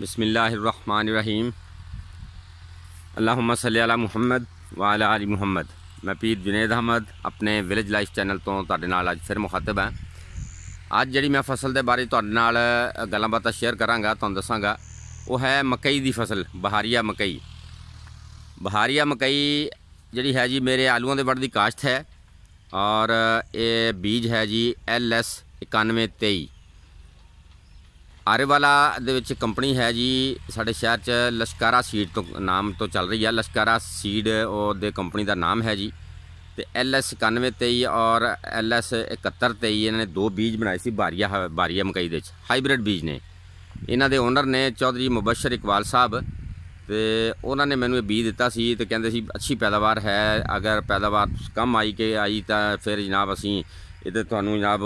ਬਿਸਮਿਲ੍ਲਾਹਿਰਰਹਿਮਾਨਿਰਰਹੀਮ ਅੱਲਾਹੁਮਾ ਸੱਲੀ ਅਲਾ ਮੁਹੰਮਦ ਵਾਲਾ ਅਲੀ ਮੁਹੰਮਦ ਮੈਂ ਪੀਰ ਜੁਨੇਦ ਅਹਿਮਦ ਆਪਣੇ ਵਿਲੇਜ ਲਾਈਫ ਚੈਨਲ ਤੋਂ ਤੁਹਾਡੇ ਨਾਲ ਅੱਜ ਫਿਰ ਮੁਖਾਤਬ ਹਾਂ ਅੱਜ ਜਿਹੜੀ ਮੈਂ ਫਸਲ ਦੇ ਬਾਰੇ ਤੁਹਾਡੇ ਨਾਲ ਗੱਲਾਂ ਬਾਤਾਂ ਸ਼ੇਅਰ ਕਰਾਂਗਾ ਤੁਹਾਨੂੰ ਦੱਸਾਂਗਾ ਉਹ ਹੈ ਮਕਈ ਦੀ ਫਸਲ ਬਹਾਰੀਆ ਮਕਈ ਬਹਾਰੀਆ ਮਕਈ ਜਿਹੜੀ ਹੈ ਜੀ ਮੇਰੇ ਆਲੂਆਂ ਦੇ ਵੱਢ ਦੀ ਕਾਸ਼ਤ ਹੈ ਔਰ ਇਹ ਬੀਜ ਹੈ ਜੀ ਐਲ ਐਸ 9123 ਆਰੇਵਾਲਾ ਦੇ ਵਿੱਚ ਕੰਪਨੀ ਹੈ ਜੀ ਸਾਡੇ ਸ਼ਹਿਰ 'ਚ ਲਸ਼ਕਾਰਾ ਸੀਡ ਤੋਂ ਨਾਮ ਤੋਂ ਚੱਲ ਰਹੀ ਹੈ ਲਸ਼ਕਾਰਾ ਸੀਡ ਉਹ ਦੇ ਕੰਪਨੀ ਦਾ ਨਾਮ ਹੈ ਜੀ ਤੇ LS 9123 ਔਰ LS 7123 ਇਹਨਾਂ ਨੇ ਦੋ ਬੀਜ ਬਣਾਏ ਸੀ ਬਾਰੀਆ ਬਾਰੀਆ ਮਕਾਈ ਦੇ ਵਿੱਚ ਹਾਈਬ੍ਰਿਡ ਬੀਜ ਨੇ ਇਹਨਾਂ ਦੇ ਓਨਰ ਨੇ ਚੌਧਰੀ ਮੁਬਸ਼ਰ ਇਕਬਾਲ ਸਾਹਿਬ ਤੇ ਉਹਨਾਂ ਨੇ ਮੈਨੂੰ ਇਹ ਬੀਜ ਦਿੱਤਾ ਸੀ ਤੇ ਕਹਿੰਦੇ ਸੀ ਅੱਛੀ ਪੈਦਾਵਾਰ ਹੈ ਅਗਰ ਪੈਦਾਵਾਰ ਕਮ ਆਈ ਕਿ ਆਈ ਤਾਂ ਫਿਰ ਜਨਾਬ ਅਸੀਂ ਇਹਦੇ ਤੁਹਾਨੂੰ ਜਨਾਬ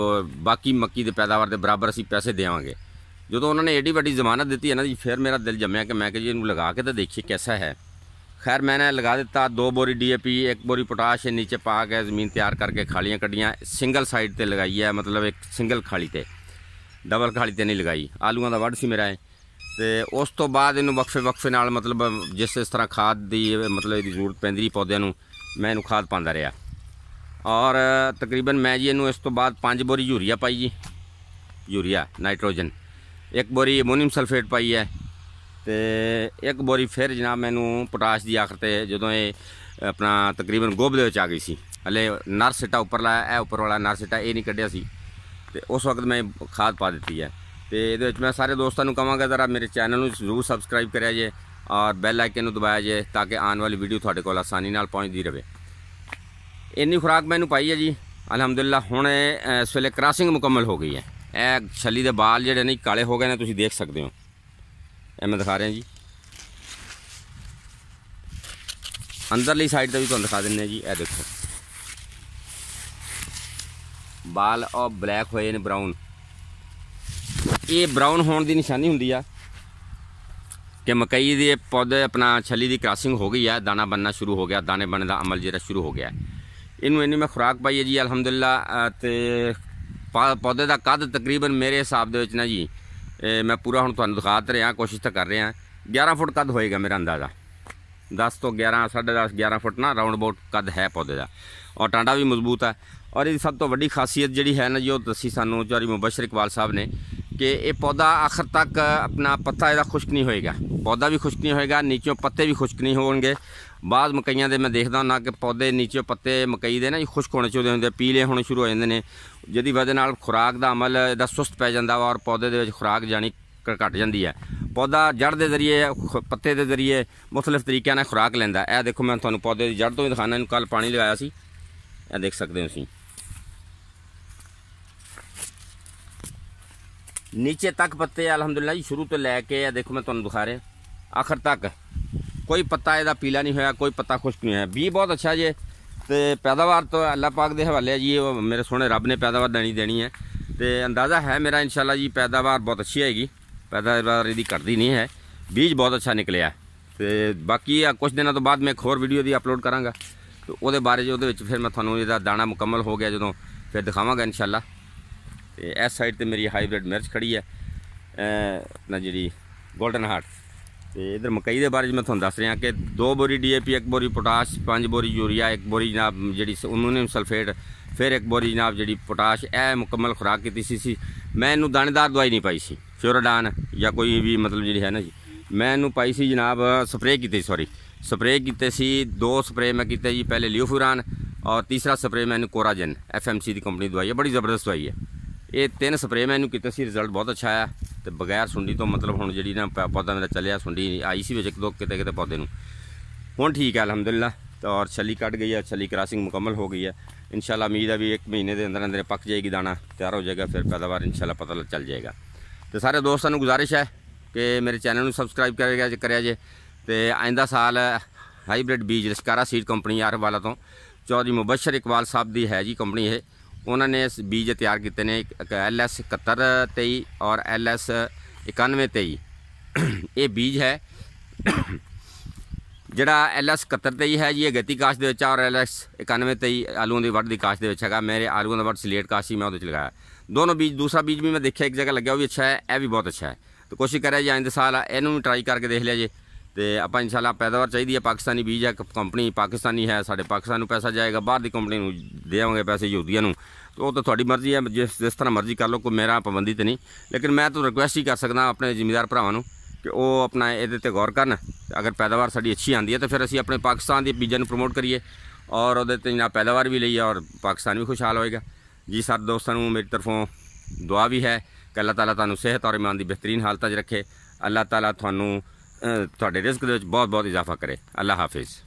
ਬਾਕੀ ਮੱਕੀ ਦੇ ਪੈਦਾਵਾਰ ਦੇ ਬਰਾਬਰ ਅਸੀਂ ਪੈਸੇ ਦੇਵਾਂਗੇ ਜਦੋਂ ਉਹਨਾਂ ਨੇ ਏਡੀ ਵੱਡੀ ਜ਼ਮਾਨਤ ਦਿੱਤੀ ਹੈ ਨਾ ਜੀ ਫਿਰ ਮੇਰਾ ਦਿਲ ਜੰਮਿਆ ਕਿ ਮੈਂ ਕਿ ਜੀ ਇਹਨੂੰ ਲਗਾ ਕੇ ਤਾਂ ਦੇਖੀਏ ਕਿਹਦਾ ਹੈ ਖੈਰ ਮੈਂ ਨੇ ਲਗਾ ਦਿੱਤਾ ਦੋ ਬੋਰੀ ਡੀਏਪੀ ਇੱਕ ਬੋਰੀ ਪੋਟਾਸ਼ ਇਹ ਨੀਚੇ ਪਾ ਕੇ ਜ਼ਮੀਨ ਤਿਆਰ ਕਰਕੇ ਖਾਲੀਆਂ ਕੱਢੀਆਂ ਸਿੰਗਲ ਸਾਈਡ ਤੇ ਲਗਾਈ ਹੈ ਮਤਲਬ ਇੱਕ ਸਿੰਗਲ ਖਾਲੀ ਤੇ ਡਬਲ ਖਾਲੀ ਤੇ ਨਹੀਂ ਲਗਾਈ ਆਲੂਆਂ ਦਾ ਵੱਢ ਸੀ ਮੇਰਾ ਇਹ ਤੇ ਉਸ ਤੋਂ ਬਾਅਦ ਇਹਨੂੰ ਵਕਫੇ ਵਕਫੇ ਨਾਲ ਮਤਲਬ ਜਿਸ ਇਸ ਤਰ੍ਹਾਂ ਖਾਦ ਦੀ ਮਤਲਬ ਇਹਦੀ ਜ਼ਰੂਰਤ ਪੈਂਦੀ ਪੌਦਿਆਂ ਨੂੰ ਮੈਂ ਇਹਨੂੰ ਖਾਦ ਪਾਉਂਦਾ ਰਿਹਾ ਔਰ ਤਕਰੀਬਨ ਮੈਂ ਜੀ ਇਹਨੂੰ ਇਸ ਤੋਂ ਬਾਅਦ 5 ਬੋਰੀ ਯੂਰੀਆ ਪਾਈ ਜੀ ਯੂਰੀਆ ਨਾਈਟ੍ਰੋਜਨ ਇੱਕ ਬੋਰੀ ਅਮੋਨੀਅਮ ਸਲਫੇਟ ਪਾਈ ਹੈ ਤੇ ਇੱਕ ਬੋਰੀ ਫਿਰ ਜਨਾਬ ਮੈਨੂੰ ਪੋਟਾਸ਼ ਦੀ ਆਖਰ ਤੇ ਜਦੋਂ ਇਹ ਆਪਣਾ ਤਕਰੀਬਨ ਗੋਭ ਦੇ ਵਿੱਚ ਆ ਗਈ ਸੀ ਹਲੇ ਨਰ ਸਿੱਟਾ ਉੱਪਰ ਲਾਇਆ ਇਹ ਉੱਪਰ ਵਾਲਾ ਨਰ ਸਿੱਟਾ ਇਹ ਨਹੀਂ ਕੱਢਿਆ ਸੀ ਤੇ ਉਸ ਵਕਤ ਮੈਂ ਖਾਦ ਪਾ ਦਿੱਤੀ ਹੈ ਤੇ ਇਹਦੇ ਵਿੱਚ ਮੈਂ ਸਾਰੇ ਦੋਸਤਾਂ ਨੂੰ ਕਹਾਂਗਾ ਜ਼ਰਾ ਮੇਰੇ ਚੈਨਲ ਨੂੰ ਜ਼ਰੂਰ ਸਬਸਕ੍ਰਾਈਬ ਕਰਿਆ ਜੇ ਔਰ ਬੈਲ ਆਈਕਨ ਨੂੰ ਦਬਾਇਆ ਜੇ ਤਾਂ ਕਿ ਆਉਣ ਵਾਲੀ ਵੀਡੀਓ ਤੁਹਾਡੇ ਕੋਲ ਆਸਾਨੀ ਨਾਲ ਪਹੁੰਚਦੀ ਰਹੇ ਇੰਨੀ ਖੁਰਾਕ ਮੈਨੂੰ ਪਾਈ ਹੈ ਜੀ ਅਲਹਮਦੁਲਿਲਾ ਹੁਣ ਇਸ ਵੇਲੇ ਕ੍ਰਾਸਿੰਗ ਮੁਕੰਮਲ ਹੋ ਗਈ ਹੈ ਇਹ ਛੱਲੀ ਦੇ ਬਾਲ ਜਿਹੜੇ ਨੇ ਕਾਲੇ ਹੋ ਗਏ ਨੇ ਤੁਸੀਂ ਦੇਖ ਸਕਦੇ ਹੋ ਇਹ ਮੈਂ ਦਿਖਾ ਰਿਹਾ ਜੀ ਅੰਦਰਲੀ ਸਾਈਡ ਦਾ ਵੀ ਤੁਹਾਨੂੰ ਦਿਖਾ ਦਿੰਨੇ ਆ ਜੀ ਇਹ ਦੇਖੋ ਬਾਲ ਉਹ ਬਲੈਕ ਹੋਏ ਨੇ ਬਰਾਊਨ ਇਹ ਬਰਾਊਨ ਹੋਣ ਦੀ ਨਿਸ਼ਾਨੀ ਹੁੰਦੀ ਆ ਕਿ ਮਕਈ ਦੇ ਪੌਦੇ ਆਪਣਾ ਛੱਲੀ ਦੀ ਕ੍ਰਾਸਿੰਗ ਹੋ ਗਈ ਆ ਦਾਣਾ ਬੰਨਣਾ ਸ਼ੁਰੂ ਹੋ ਗਿਆ ਦਾਣੇ ਬੰਨਣ ਦਾ ਅਮਲ ਜਿਹੜਾ ਸ਼ੁਰੂ ਹੋ ਗਿਆ ਇਹਨੂੰ ਇਹਨੂੰ ਮੈਂ ਖੁਰਾਕ ਪਾਈ ਹੈ ਜੀ ਅਲਹਮਦੁਲਿਲਾ ਤੇ ਪੌਦੇ ਦਾ ਕੱਦ ਤਕਰੀਬਨ ਮੇਰੇ ਹਿਸਾਬ ਦੇ ਵਿੱਚ ਨਾ ਜੀ ਮੈਂ ਪੂਰਾ ਹੁਣ ਤੁਹਾਨੂੰ ਦਿਖਾ ਤੇ ਰਿਹਾ ਕੋਸ਼ਿਸ਼ ਤਾਂ ਕਰ ਰਿਹਾ 11 ਫੁੱਟ ਕੱਦ ਹੋਏਗਾ ਮੇਰਾ ਅੰਦਾਜ਼ਾ 10 ਤੋਂ 11 10.5 11 ਫੁੱਟ ਨਾ ਰਾਉਂਡ ਅਬਾਊਟ ਕੱਦ ਹੈ ਪੌਦੇ ਦਾ ਔਰ ਟਾਂਡਾ ਵੀ ਮਜ਼ਬੂਤ ਹੈ ਔਰ ਇਹਦੀ ਸਭ ਤੋਂ ਵੱਡੀ ਖਾਸੀਅਤ ਜਿਹੜੀ ਹੈ ਨਾ ਜੀ ਉਹ ਦੱਸੀ ਸਾਨੂੰ ਚੌਰੀ ਮੁਬਸ਼ਰ ਇਕਬਾਲ ਸਾਹਿਬ ਨੇ ਕਿ ਇਹ ਪੌਦਾ ਆਖਰ ਤੱਕ ਆਪਣਾ ਪੱਤਾ ਇਹਦਾ ਖੁਸ਼ਕ ਨਹੀਂ ਹੋਏਗਾ ਪੌਦਾ ਵੀ ਖੁਸ਼ਕ ਨਹੀਂ ਹੋਏਗਾ ਨੀਚੋਂ ਪੱਤੇ ਵੀ ਖੁਸ਼ਕ ਨਹੀਂ ਹੋਣਗੇ ਬਾਅਦ ਮਕਈਆਂ ਦੇ ਮੈਂ ਦੇਖਦਾ ਨਾ ਕਿ ਪੌਦੇ ਨੀਚੋਂ ਪੱਤੇ ਮਕਈ ਦੇ ਨਾ ਖੁਸ਼ਕ ਹੋਣੇ ਚਾਹੀਦੇ ਹੁੰਦੇ ਪੀਲੇ ਹੋਣੇ ਸ਼ੁਰੂ ਹੋ ਜਾਂਦੇ ਨੇ ਜਿਹਦੀ ਵਜ੍ਹਾ ਨਾਲ ਖੁਰਾਕ ਦਾ ਅਮਲ ਇਹਦਾ ਸੁਸਤ ਪੈ ਜਾਂਦਾ ਵਾ ਔਰ ਪੌਦੇ ਦੇ ਵਿੱਚ ਖੁਰਾਕ ਜਾਨੀ ਘਟ ਜਾਂਦੀ ਹੈ ਪੌਦਾ ਜੜ ਦੇ ਜ਼ਰੀਏ ਪੱਤੇ ਦੇ ਜ਼ਰੀਏ ਮੁxtਲਫ ਤਰੀਕਿਆਂ ਨਾਲ ਖੁਰਾਕ ਲੈਂਦਾ ਇਹ ਦੇਖੋ ਮੈਂ ਤੁਹਾਨੂੰ ਪੌਦੇ ਦੀ ਜੜ ਤੋਂ ਹੀ ਦਿਖਾਣਾ ਇਹਨੂੰ ਕੱਲ ਪਾਣੀ ਲਗਾਇਆ ਸੀ ਇਹ ਦੇਖ ਸਕਦੇ ਹੋ ਤੁਸੀਂ ਨੀਚੇ ਤੱਕ ਪੱਤੇ ਅਲਹਮਦੁਲਿਲਾ ਜੀ ਸ਼ੁਰੂ ਤੋਂ ਲੈ ਕੇ ਇਹ ਦੇਖੋ ਮੈਂ ਤੁਹਾਨੂੰ ਦਿਖਾ ਰਿਹਾ ਆਖਰ ਤੱਕ ਕੋਈ ਪੱਤਾ ਇਹਦਾ ਪੀਲਾ ਨਹੀਂ ਹੋਇਆ ਕੋਈ ਪੱਤਾ ਖੁਸ਼ਕ ਨਹੀਂ ਹੋਇਆ ਵੀ ਬਹੁਤ ਅੱਛਾ ਜੇ ਤੇ ਪੈਦਾਵਾਰ ਤੋਂ ਅੱਲਾ ਪਾਕ ਦੇ ਹਵਾਲੇ ਜੀ ਇਹ ਮੇਰੇ ਸੋਹਣੇ ਰੱਬ ਨੇ ਪੈਦਾਵਾਰ ਦੇਣੀ ਦੇਣੀ ਹੈ ਤੇ ਅੰਦਾਜ਼ਾ ਹੈ ਮੇਰਾ ਇਨਸ਼ਾਅੱਲਾ ਜੀ ਪੈਦਾਵਾਰ ਬਹੁਤ ਅੱਛੀ ਆਏਗੀ ਪੈਦਾਵਾਰ ਇਹਦੀ ਕਰਦੀ ਨਹੀਂ ਹੈ ਬੀਜ ਬਹੁਤ ਅੱਛਾ ਨਿਕਲਿਆ ਤੇ ਬਾਕੀ ਆ ਕੁਝ ਦਿਨਾਂ ਤੋਂ ਬਾਅਦ ਮੈਂ ਇੱਕ ਹੋਰ ਵੀਡੀਓ ਦੀ ਅਪਲੋਡ ਕਰਾਂਗਾ ਤੇ ਉਹਦੇ ਬਾਰੇ ਉਹਦੇ ਵਿੱਚ ਫਿਰ ਮੈਂ ਤੁਹਾਨੂੰ ਇਹਦਾ ਦਾਣਾ ਮੁਕੰਮਲ ਹੋ ਗਿਆ ਜਦੋਂ ਫਿਰ ਦਿਖਾਵਾਂਗਾ ਇਨਸ਼ਾਅੱਲਾ ਤੇ ਇਸ ਸਾਈਡ ਤੇ ਮੇਰੀ ਹਾਈਬ੍ਰਿਡ ਮਿਰਚ ਖੜੀ ਹੈ ਆਪਣਾ ਜਿਹੜੀ ਗੋਲਡਨ ਹਾਰਟ ਤੇ ਇਧਰ ਮਕਈ ਦੇ ਬਾਰੇ ਵਿੱਚ ਮੈਂ ਤੁਹਾਨੂੰ ਦੱਸ ਰਿਹਾ ਕਿ ਦੋ ਬੋਰੀ ਡੀਏਪੀ ਇੱਕ ਬੋਰੀ ਪੋਟਾਸ਼ ਪੰਜ ਬੋਰੀ ਯੂਰੀਆ ਇੱਕ ਬੋਰੀ ਜਨਾਬ ਜਿਹੜੀ ਅਮੋਨੀਅਮ ਸਲਫੇਟ ਫਿਰ ਇੱਕ ਬੋਰੀ ਜਨਾਬ ਜਿਹੜੀ ਪੋਟਾਸ਼ ਇਹ ਮੁਕੰਮਲ ਖੁਰਾਕ ਕੀਤੀ ਸੀ ਸੀ ਮੈਂ ਇਹਨੂੰ ਦਾਣੇਦਾਰ ਦਵਾਈ ਨਹੀਂ ਪਾਈ ਸੀ ਫਿਓਰਡਾਨ ਜਾਂ ਕੋਈ ਵੀ ਮਤਲਬ ਜਿਹੜੀ ਹੈ ਨਾ ਜੀ ਮੈਂ ਇਹਨੂੰ ਪਾਈ ਸੀ ਜਨਾਬ ਸਪਰੇਅ ਕੀਤੀ ਸੌਰੀ ਸਪਰੇਅ ਕੀਤੇ ਸੀ ਦੋ ਸਪਰੇਅ ਮੈਂ ਕੀਤੇ ਜੀ ਪਹਿਲੇ ਲਿਓਫੁਰਾਨ ਔਰ ਤੀਸਰਾ ਸਪਰੇਅ ਇਹਨੂੰ ਕੋਰਾਜਨ ਐਫਐਮਸੀ ਦੀ ਕੰਪਨੀ ਦਵਾਈ ਹੈ ਬੜੀ ਜ਼ਬਰਦਸਤ ਦਵਾਈ ਹੈ ਇਹ ਤਿੰਨ ਸਪਰੇਅ ਮੈਂ ਇਹਨੂੰ ਕੀਤੇ ਸੀ ਰਿਜ਼ਲਟ ਬਹੁਤ ਅੱਛਾ ਆਇਆ ਤੇ ਬਗੈਰ ਸੁੰਡੀ ਤੋਂ ਮਤਲਬ ਹੁਣ ਜਿਹੜੀ ਨਾ ਪੌਦਾ ਮੇਰਾ ਚੱਲਿਆ ਸੁੰਡੀ ਆਈ ਸੀ ਵਿੱਚ ਇੱਕ ਦੋ ਕਿਤੇ ਕਿਤੇ ਪੌਦੇ ਨੂੰ ਹੁਣ ਠੀਕ ਹੈ ਅਲਹਮਦੁਲਿਲਾ ਔਰ ਛਲੀ ਕੱਟ ਗਈ ਹੈ ਛਲੀ ਕ੍ਰਾਸਿੰਗ ਮੁਕੰਮਲ ਹੋ ਗਈ ਹੈ ਇਨਸ਼ਾਅੱਲਾ ਉਮੀਦ ਹੈ ਵੀ ਇੱਕ ਮਹੀਨੇ ਦੇ ਅੰਦਰ ਅੰਦਰ ਪੱਕ ਜਾਏਗੀ ਦਾਣਾ ਤਿਆਰ ਹੋ ਜਾਏਗਾ ਫਿਰ ਪੈਦਾਵਾਰ ਇਨਸ਼ਾਅੱਲਾ ਪਤਾ ਚੱਲ ਜਾਏਗਾ ਤੇ ਸਾਰੇ ਦੋਸਤਾਂ ਨੂੰ ਗੁਜ਼ਾਰਿਸ਼ ਹੈ ਕਿ ਮੇਰੇ ਚੈਨਲ ਨੂੰ ਸਬਸਕ੍ਰਾਈਬ ਕਰਿਆ ਜੇ ਕਰਿਆ ਜੇ ਤੇ ਆਇੰਦਾ ਸਾਲ ਹਾਈਬ੍ਰਿਡ ਬੀਜ ਰਿਸਕਾਰਾ ਸੀਡ ਕੰਪਨੀ ਆਰ ਵਾਲਾ ਤੋਂ ਚੌਧਰੀ ਮੁਬਸ਼ਰ ਇਕਬਾਲ ਸਾਹਿਬ ਦੀ ਹੈ ਜੀ ਕੰਪਨੀ ਇਹ ਉਹਨਾਂ ਨੇ ਇਸ ਬੀਜ ਤਿਆਰ ਕੀਤੇ ਨੇ ਐਲ ਐਸ 7123 ਔਰ ਐਲ ਐਸ 9123 ਇਹ ਬੀਜ ਹੈ ਜਿਹੜਾ ਐਲ ਐਸ 7123 ਹੈ ਇਹ ਗਤੀ ਕਾਸ਼ ਦੇ ਵਿੱਚ ਔਰ ਐਲ ਐਸ 9123 ਆਲੂਆਂ ਦੀ ਵੱਡੀ ਦੀ ਕਾਸ਼ ਦੇ ਵਿੱਚ ਹੈਗਾ ਮੇਰੇ ਆਲੂਆਂ ਦਾ ਵੱਡ ਸਲੇਟ ਕਾਸ਼ ਹੀ ਮੈਂ ਉਹਦੇ ਚ ਲਗਾਇਆ ਦੋਨੋਂ ਬੀਜ ਦੂਸਰਾ ਬੀਜ ਵੀ ਮੈਂ ਦੇਖਿਆ ਇੱਕ ਜਗ੍ਹਾ ਲੱਗਿਆ ਉਹ ਵੀ ਅੱਛਾ ਹੈ ਇਹ ਵੀ ਬਹੁਤ ਅੱਛਾ ਹੈ ਤਾਂ ਕੋਸ਼ਿਸ਼ ਕਰਿਆ ਜੀ ਅੰਦਰ ਸਾਲ ਇਹਨੂੰ ਵੀ ਟਰਾਈ ਕਰਕੇ ਦੇਖ ਲਿਆ ਜੀ ਤੇ ਆਪਾਂ ਇਨਸ਼ਾਅੱਲਾ ਪੈਦਾਵਾਰ ਚਾਹੀਦੀ ਹੈ ਪਾਕਿਸਤਾਨੀ ਬੀਜ ਹੈ ਕੰਪਨੀ ਪਾਕਿਸਤਾਨੀ ਹੈ ਸਾਡੇ ਪਾਕਿਸਤਾਨ ਨੂੰ ਪੈਸਾ ਜਾਏਗਾ ਬਾਹਰ ਦੀ ਕੰਪਨੀ ਨੂੰ ਦੇਵਾਂਗੇ ਪੈਸੇ ਯਹੂਦੀਆਂ ਨੂੰ ਉਹ ਤਾਂ ਤੁਹਾਡੀ ਮਰਜ਼ੀ ਹੈ ਜਿਸ ਜਿਸ ਤਰ੍ਹਾਂ ਮਰਜ਼ੀ ਕਰ ਲਓ ਕੋਈ ਮੇਰਾ ਪਾਬੰਦੀ ਤੇ ਨਹੀਂ ਲੇਕਿਨ ਮੈਂ ਤਾਂ ਰਿਕੁਐਸਟ ਹੀ ਕਰ ਸਕਦਾ ਆਪਣੇ ਜ਼ਿੰਮੇਦਾਰ ਭਰਾਵਾਂ ਨੂੰ ਕਿ ਉਹ ਆਪਣਾ ਇਹਦੇ ਤੇ ਗੌਰ ਕਰਨ ਅਗਰ ਪੈਦਾਵਾਰ ਸਾਡੀ ਅੱਛੀ ਆਂਦੀ ਹੈ ਤਾਂ ਫਿਰ ਅਸੀਂ ਆਪਣੇ ਪਾਕਿਸਤਾਨ ਦੇ ਬੀਜਾਂ ਨੂੰ ਪ੍ਰਮੋਟ ਕਰੀਏ ਔਰ ਉਹਦੇ ਤੇ ਨਾ ਪੈਦਾਵਾਰ ਵੀ ਲਈਏ ਔਰ ਪਾਕਿਸਤਾਨ ਵੀ ਖੁਸ਼ਹਾਲ ਹੋਏਗਾ ਜੀ ਸਰ ਦੋਸਤਾਂ ਨੂੰ ਮੇਰੀ ਤਰਫੋਂ ਦੁਆ ਵੀ ਹੈ ਕਿ ਅੱਲਾਹ ਤਾਲਾ ਤੁਹਾਨੂੰ ਸਿਹਤ ਔਰ ਇਮਾਨ ਦੀ ਬਿਹਤਰੀਨ ਹਾਲਤਾਂ 'ਚ ਰੱਖੇ ਅੱਲਾਹ ਤਾਲਾ ਤੁਹਾਨੂੰ ਤੁਹਾਡੇ ਰਿਸਕ ਦੇ ਵਿੱਚ ਬਹੁਤ ਬਹੁਤ ਇਜ਼ਾਫਾ ਕਰੇ ਅੱਲਾ ਹਾਫਿਜ਼